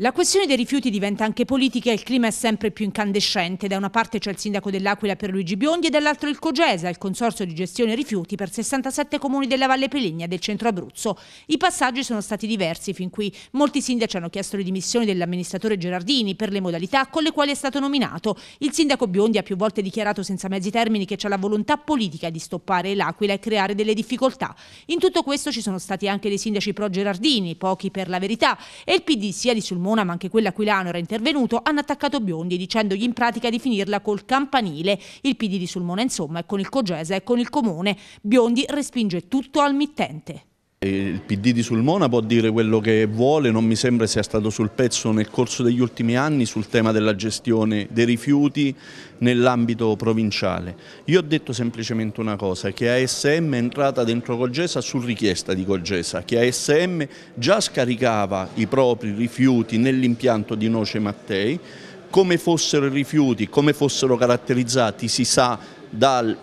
La questione dei rifiuti diventa anche politica e il clima è sempre più incandescente. Da una parte c'è il sindaco dell'Aquila per Luigi Biondi e dall'altro il Cogesa, il consorzio di gestione rifiuti per 67 comuni della Valle Peligna del centro Abruzzo. I passaggi sono stati diversi fin qui. Molti sindaci hanno chiesto le dimissioni dell'amministratore Gerardini per le modalità con le quali è stato nominato. Il sindaco Biondi ha più volte dichiarato senza mezzi termini che c'è la volontà politica di stoppare l'Aquila e creare delle difficoltà. In tutto questo ci sono stati anche dei sindaci pro Gerardini, pochi per la verità, e il PD sia di sul Cremona ma anche quella Aquilano era intervenuto, hanno attaccato Biondi dicendogli in pratica di finirla col campanile, il PD di Sulmona insomma e con il Cogese e con il Comune. Biondi respinge tutto al mittente. Il PD di Sulmona può dire quello che vuole, non mi sembra sia stato sul pezzo nel corso degli ultimi anni sul tema della gestione dei rifiuti nell'ambito provinciale. Io ho detto semplicemente una cosa, che ASM è entrata dentro Cogesa su richiesta di Cogesa, che ASM già scaricava i propri rifiuti nell'impianto di Noce Mattei, come fossero i rifiuti, come fossero caratterizzati si sa dal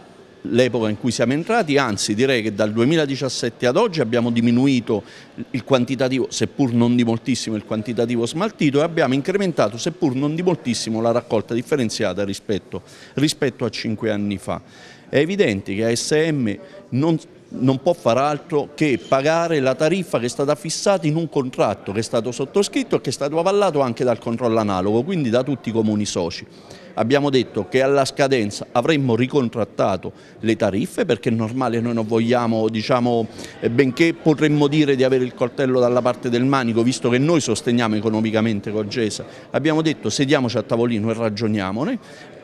l'epoca in cui siamo entrati, anzi direi che dal 2017 ad oggi abbiamo diminuito il quantitativo, seppur non di moltissimo, il quantitativo smaltito e abbiamo incrementato, seppur non di moltissimo, la raccolta differenziata rispetto, rispetto a cinque anni fa. È evidente che ASM non non può far altro che pagare la tariffa che è stata fissata in un contratto che è stato sottoscritto e che è stato avallato anche dal controllo analogo, quindi da tutti i comuni soci. Abbiamo detto che alla scadenza avremmo ricontrattato le tariffe perché è normale noi non vogliamo, diciamo, eh, benché potremmo dire di avere il coltello dalla parte del manico, visto che noi sosteniamo economicamente Colgesa, abbiamo detto sediamoci a tavolino e ragioniamone.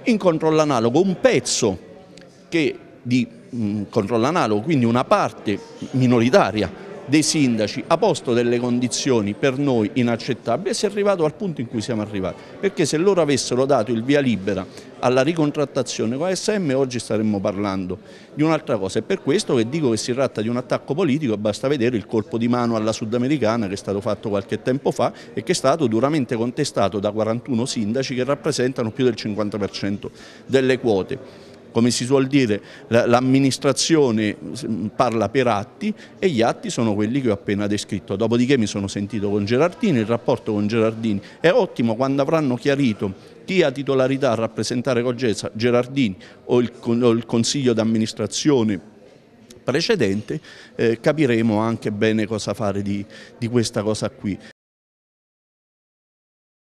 In controllo analogo un pezzo che di controllo analogo, quindi una parte minoritaria dei sindaci ha posto delle condizioni per noi inaccettabili e si è arrivato al punto in cui siamo arrivati, perché se loro avessero dato il via libera alla ricontrattazione con ASM oggi staremmo parlando di un'altra cosa, è per questo che dico che si tratta di un attacco politico basta vedere il colpo di mano alla sudamericana che è stato fatto qualche tempo fa e che è stato duramente contestato da 41 sindaci che rappresentano più del 50% delle quote come si suol dire, l'amministrazione parla per atti e gli atti sono quelli che ho appena descritto. Dopodiché mi sono sentito con Gerardini, il rapporto con Gerardini è ottimo quando avranno chiarito chi ha titolarità a rappresentare con Gerardini o il, o il consiglio d'amministrazione precedente eh, capiremo anche bene cosa fare di, di, questa cosa qui.